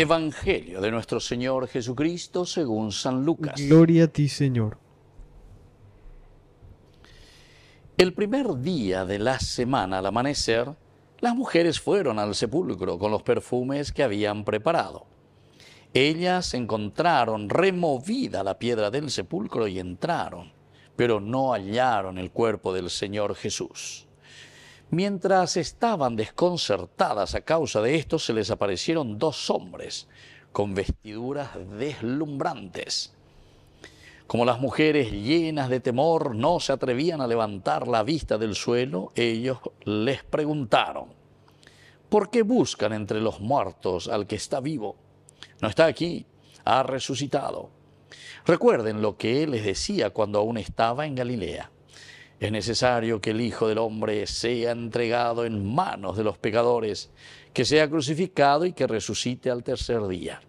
Evangelio de nuestro Señor Jesucristo según San Lucas. Gloria a ti, Señor. El primer día de la semana al amanecer, las mujeres fueron al sepulcro con los perfumes que habían preparado. Ellas encontraron removida la piedra del sepulcro y entraron, pero no hallaron el cuerpo del Señor Jesús. Mientras estaban desconcertadas a causa de esto, se les aparecieron dos hombres con vestiduras deslumbrantes. Como las mujeres llenas de temor no se atrevían a levantar la vista del suelo, ellos les preguntaron, ¿por qué buscan entre los muertos al que está vivo? No está aquí, ha resucitado. Recuerden lo que él les decía cuando aún estaba en Galilea es necesario que el Hijo del Hombre sea entregado en manos de los pecadores, que sea crucificado y que resucite al tercer día.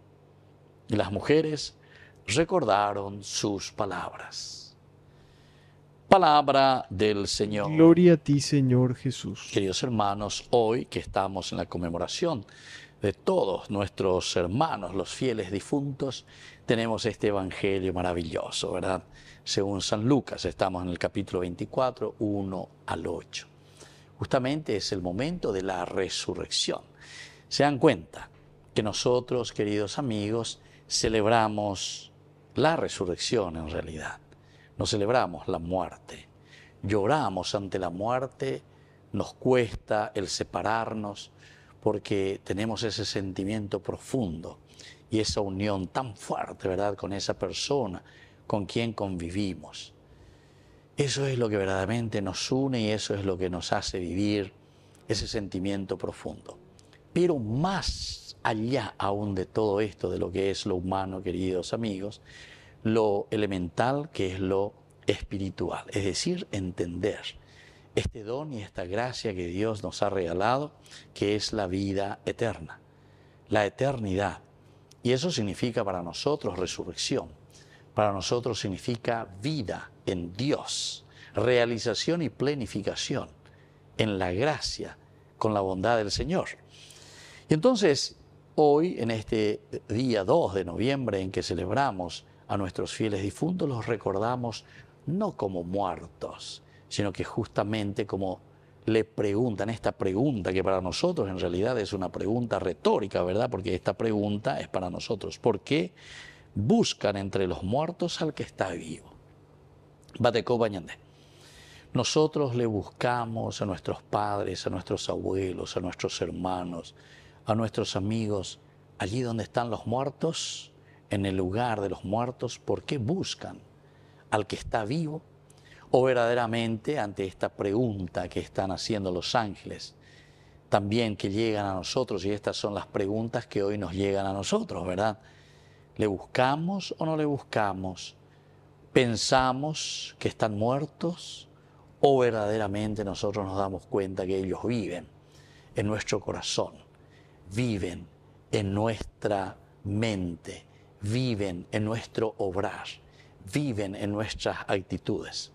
Y las mujeres recordaron sus palabras. Palabra del Señor. Gloria a ti, Señor Jesús. Queridos hermanos, hoy que estamos en la conmemoración de todos nuestros hermanos, los fieles difuntos, tenemos este Evangelio maravilloso, ¿verdad? Según San Lucas, estamos en el capítulo 24, 1 al 8. Justamente es el momento de la resurrección. Se dan cuenta que nosotros, queridos amigos, celebramos la resurrección en realidad. No celebramos la muerte. Lloramos ante la muerte, nos cuesta el separarnos, porque tenemos ese sentimiento profundo y esa unión tan fuerte, ¿verdad?, con esa persona con quien convivimos. Eso es lo que verdaderamente nos une y eso es lo que nos hace vivir ese sentimiento profundo. Pero más allá aún de todo esto, de lo que es lo humano, queridos amigos, lo elemental que es lo espiritual, es decir, entender este don y esta gracia que Dios nos ha regalado, que es la vida eterna, la eternidad. Y eso significa para nosotros resurrección, para nosotros significa vida en Dios, realización y planificación en la gracia, con la bondad del Señor. Y entonces, hoy, en este día 2 de noviembre en que celebramos a nuestros fieles difuntos, los recordamos no como muertos, sino que justamente como le preguntan esta pregunta, que para nosotros en realidad es una pregunta retórica, ¿verdad? Porque esta pregunta es para nosotros. ¿Por qué buscan entre los muertos al que está vivo? Bateco Bañandé. Nosotros le buscamos a nuestros padres, a nuestros abuelos, a nuestros hermanos, a nuestros amigos, allí donde están los muertos, en el lugar de los muertos, ¿por qué buscan al que está vivo o verdaderamente ante esta pregunta que están haciendo los ángeles, también que llegan a nosotros, y estas son las preguntas que hoy nos llegan a nosotros, ¿verdad? ¿Le buscamos o no le buscamos? ¿Pensamos que están muertos o verdaderamente nosotros nos damos cuenta que ellos viven en nuestro corazón, viven en nuestra mente, viven en nuestro obrar, viven en nuestras actitudes?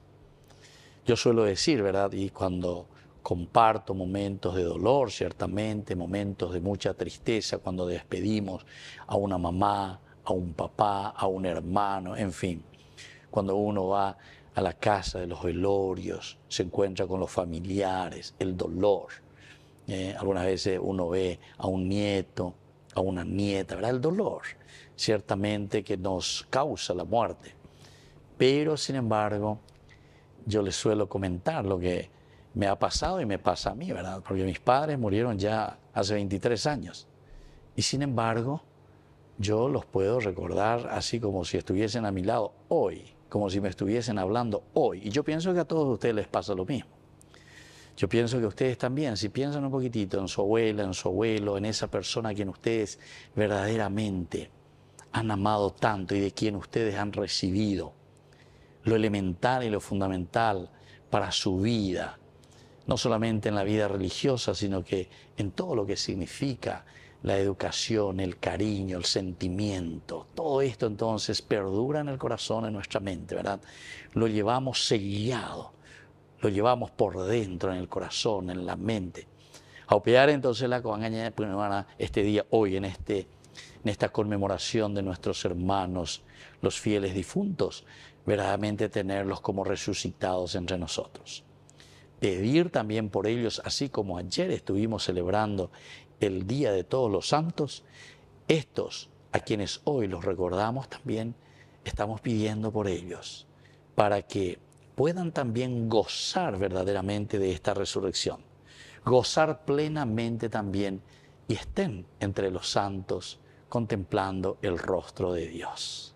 Yo suelo decir, ¿verdad? Y cuando comparto momentos de dolor, ciertamente, momentos de mucha tristeza, cuando despedimos a una mamá, a un papá, a un hermano, en fin, cuando uno va a la casa de los velorios, se encuentra con los familiares, el dolor. Eh, algunas veces uno ve a un nieto, a una nieta, ¿verdad? El dolor, ciertamente que nos causa la muerte. Pero, sin embargo, yo les suelo comentar lo que me ha pasado y me pasa a mí, ¿verdad? Porque mis padres murieron ya hace 23 años. Y sin embargo, yo los puedo recordar así como si estuviesen a mi lado hoy, como si me estuviesen hablando hoy. Y yo pienso que a todos ustedes les pasa lo mismo. Yo pienso que ustedes también, si piensan un poquitito en su abuela, en su abuelo, en esa persona a quien ustedes verdaderamente han amado tanto y de quien ustedes han recibido lo elemental y lo fundamental para su vida, no solamente en la vida religiosa, sino que en todo lo que significa la educación, el cariño, el sentimiento. Todo esto entonces perdura en el corazón, en nuestra mente, ¿verdad? Lo llevamos sellado, lo llevamos por dentro, en el corazón, en la mente. A operar entonces la de primera este día, hoy, en, este, en esta conmemoración de nuestros hermanos, los fieles difuntos, verdaderamente tenerlos como resucitados entre nosotros. Pedir también por ellos, así como ayer estuvimos celebrando el Día de Todos los Santos, estos a quienes hoy los recordamos también, estamos pidiendo por ellos, para que puedan también gozar verdaderamente de esta resurrección, gozar plenamente también y estén entre los santos contemplando el rostro de Dios.